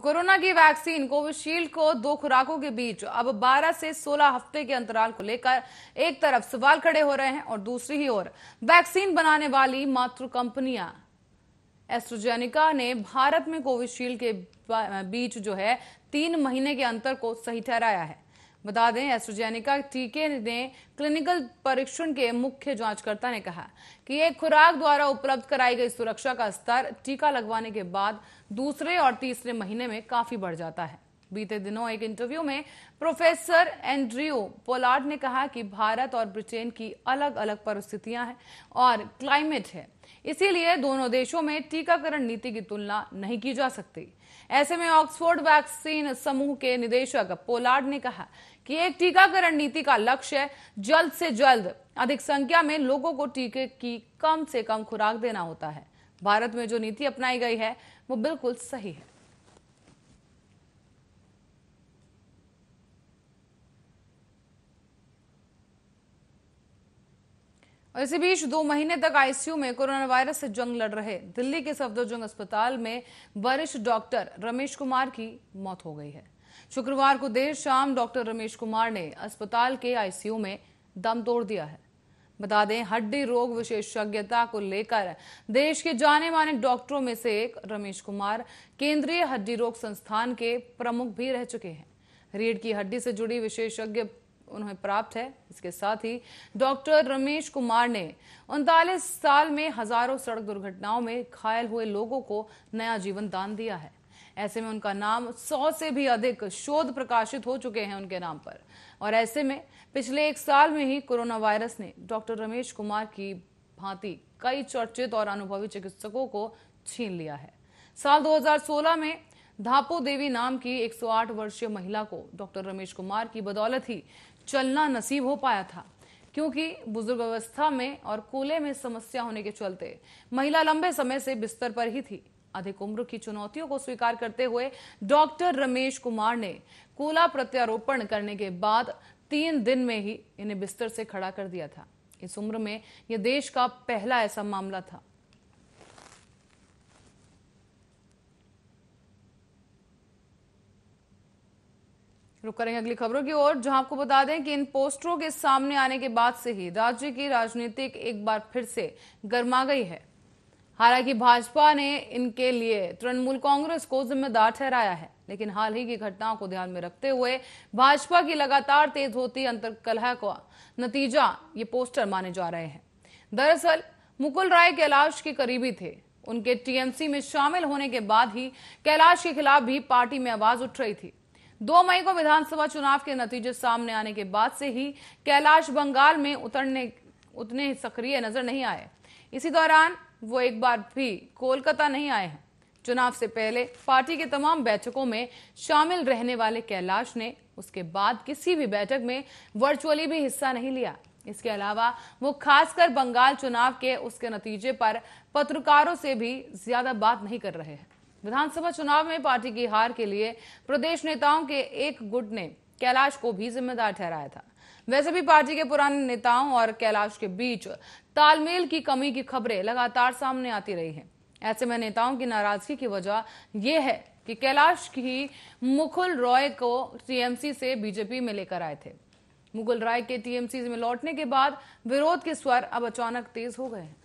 Corona की vaccine Covishield को दो खुराकों के बीच अब 12 से 16 हफ्ते के अंतराल को लेकर एक तरफ सवाल खड़े हो रहे हैं और दूसरी ही ओर वैक्सीन बनाने वाली मातृ कंपनियां एस्ट्रोजेनिका ने भारत में कोविशील्ड के बीच जो है तीन महीने के अंतर को सही ठहराया है बता दें एस्ट्रोजेनिका टीके ने क्लिनिकल परीक्षण के मुख्य जांचकर्ता ने कहा कि ये खुराक द्वारा उपलब्ध कराई गई सुरक्षा का स्तर टीका लगवाने के बाद दूसरे और तीसरे महीने में काफी बढ़ जाता है बीते दिनों एक इंटरव्यू में प्रोफेसर एंड्रियो पोलार्ड ने कहा कि भारत और ब्रिटेन की अलग अलग परिस्थितियां हैं और क्लाइमेट है इसीलिए दोनों देशों में टीकाकरण नीति की तुलना नहीं की जा सकती ऐसे में ऑक्सफोर्ड वैक्सीन समूह के निदेशक पोलार्ड ने कहा कि एक टीकाकरण नीति का लक्ष्य जल्द से जल्द अधिक संख्या में लोगों को टीके की कम से कम खुराक देना होता है भारत में जो नीति अपनाई गई है वो बिल्कुल सही है और इसी बीच दो महीने तक आईसीयू में कोरोना वायरस से जंग लड़ रहे दिल्ली के सफदरजंग अस्पताल में वरिष्ठ डॉक्टर रमेश कुमार की मौत हो गई है शुक्रवार को देर शाम डॉक्टर रमेश कुमार ने अस्पताल के आईसीयू में दम तोड़ दिया है बता दें हड्डी रोग विशेषज्ञता को लेकर देश के जाने माने डॉक्टरों में से एक रमेश कुमार केंद्रीय हड्डी रोग संस्थान के प्रमुख भी रह चुके हैं रीढ़ की हड्डी से जुड़ी विशेषज्ञ उन्हें प्राप्त है इसके साथ ही डॉक्टर रमेश कुमार ने उनतालीस साल में हजारों सड़क दुर्घटनाओं में घायल हुए लोगों को नया जीवन दान दिया है ऐसे में उनका नाम सौ से भी अधिक शोध प्रकाशित हो चुके हैं उनके नाम पर और ऐसे में पिछले एक साल में ही कोरोना वायरस ने डॉक्टर रमेश कुमार की भांति कई चर्चित और अनुभवी चिकित्सकों को छीन लिया है साल 2016 में धापो देवी नाम की 108 वर्षीय महिला को डॉक्टर रमेश कुमार की बदौलत ही चलना नसीब हो पाया था क्योंकि बुजुर्ग अवस्था में और कोले में समस्या होने के चलते महिला लंबे समय से बिस्तर पर ही थी अधिक उम्र की चुनौतियों को स्वीकार करते हुए डॉक्टर रमेश कुमार ने कोला प्रत्यारोपण करने के बाद तीन दिन में ही इन्हें बिस्तर से खड़ा कर दिया था इस उम्र में यह देश का पहला ऐसा मामला था रुक करेंगे अगली खबरों की ओर जहां आपको बता दें कि इन पोस्टरों के सामने आने के बाद से ही राज्य की राजनीतिक एक बार फिर से गर्मा गई है हालांकि भाजपा ने इनके लिए तृणमूल कांग्रेस को जिम्मेदार ठहराया है लेकिन हाल ही की घटनाओं को ध्यान में रखते हुए भाजपा की लगातार तेज होती अंतर का नतीजा ये पोस्टर माने जा रहे हैं दरअसल मुकुल राय कैलाश के करीबी थे उनके टीएमसी में शामिल होने के बाद ही कैलाश के खिलाफ भी पार्टी में आवाज उठ रही थी दो मई को विधानसभा चुनाव के नतीजे सामने आने के बाद से ही कैलाश बंगाल में उतरने उतने सक्रिय नजर नहीं आए इसी दौरान वो एक बार भी कोलकाता नहीं आए हैं चुनाव से पहले पार्टी के तमाम बैठकों में शामिल रहने वाले कैलाश ने उसके बाद किसी भी बैठक में वर्चुअली भी हिस्सा नहीं लिया इसके अलावा वो खासकर बंगाल चुनाव के उसके नतीजे पर पत्रकारों से भी ज्यादा बात नहीं कर रहे हैं विधानसभा चुनाव में पार्टी की हार के लिए प्रदेश नेताओं के एक गुट ने कैलाश को भी जिम्मेदार ठहराया था वैसे भी पार्टी के पुराने नेताओं और कैलाश के बीच तालमेल की कमी की खबरें लगातार सामने आती रही हैं। ऐसे में नेताओं की नाराजगी की वजह यह है कि कैलाश की मुकुल रॉय को टीएमसी से बीजेपी में लेकर आए थे मुकुल राय के टीएमसी में लौटने के बाद विरोध के स्वर अब अचानक तेज हो गए हैं